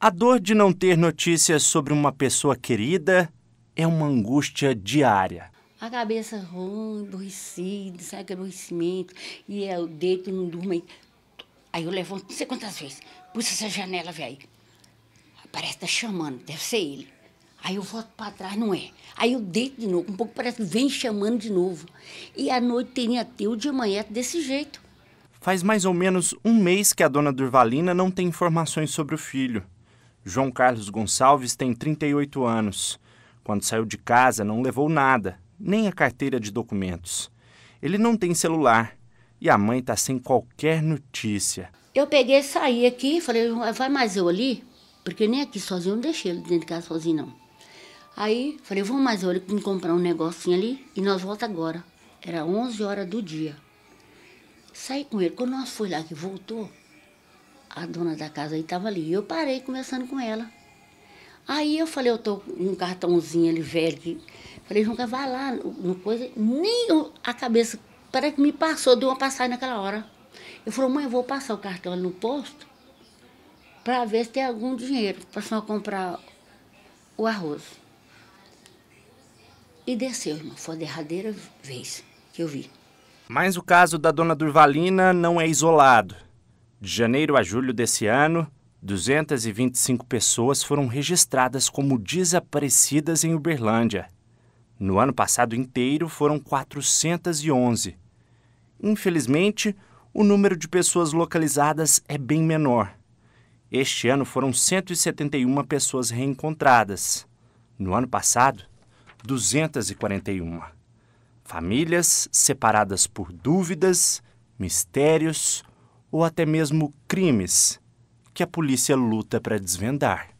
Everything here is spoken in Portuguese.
A dor de não ter notícias sobre uma pessoa querida é uma angústia diária. A cabeça ruim, aborrecida, sabe, é aborrecimento. E eu é deito e não durmo. Aí eu levanto, não sei quantas vezes. Puxa essa janela, velho. Parece que tá chamando, deve ser ele. Aí eu volto para trás, não é. Aí eu deito de novo, um pouco parece que vem chamando de novo. E a noite teria o de amanhã desse jeito. Faz mais ou menos um mês que a dona Durvalina não tem informações sobre o filho. João Carlos Gonçalves tem 38 anos. Quando saiu de casa, não levou nada, nem a carteira de documentos. Ele não tem celular e a mãe está sem qualquer notícia. Eu peguei, saí aqui, falei, vai mais eu ali, porque nem aqui sozinho eu não deixei ele dentro de casa sozinho, não. Aí falei, vamos mais eu ali comprar um negocinho ali e nós volta agora. Era 11 horas do dia. Saí com ele. Quando nós fomos lá que voltou, a dona da casa aí estava ali. E eu parei conversando com ela. Aí eu falei, eu tô com um cartãozinho ali velho que. Falei, Junca, vai lá no coisa. Nem a cabeça, parece que me passou, deu uma passagem naquela hora. Eu falei, mãe, eu vou passar o cartão ali no posto para ver se tem algum dinheiro para só comprar o arroz. E desceu, irmão. Foi a derradeira vez que eu vi. Mas o caso da dona Durvalina não é isolado. De janeiro a julho desse ano, 225 pessoas foram registradas como desaparecidas em Uberlândia. No ano passado inteiro foram 411. Infelizmente, o número de pessoas localizadas é bem menor. Este ano foram 171 pessoas reencontradas. No ano passado, 241. Famílias separadas por dúvidas, mistérios, ou até mesmo crimes que a polícia luta para desvendar.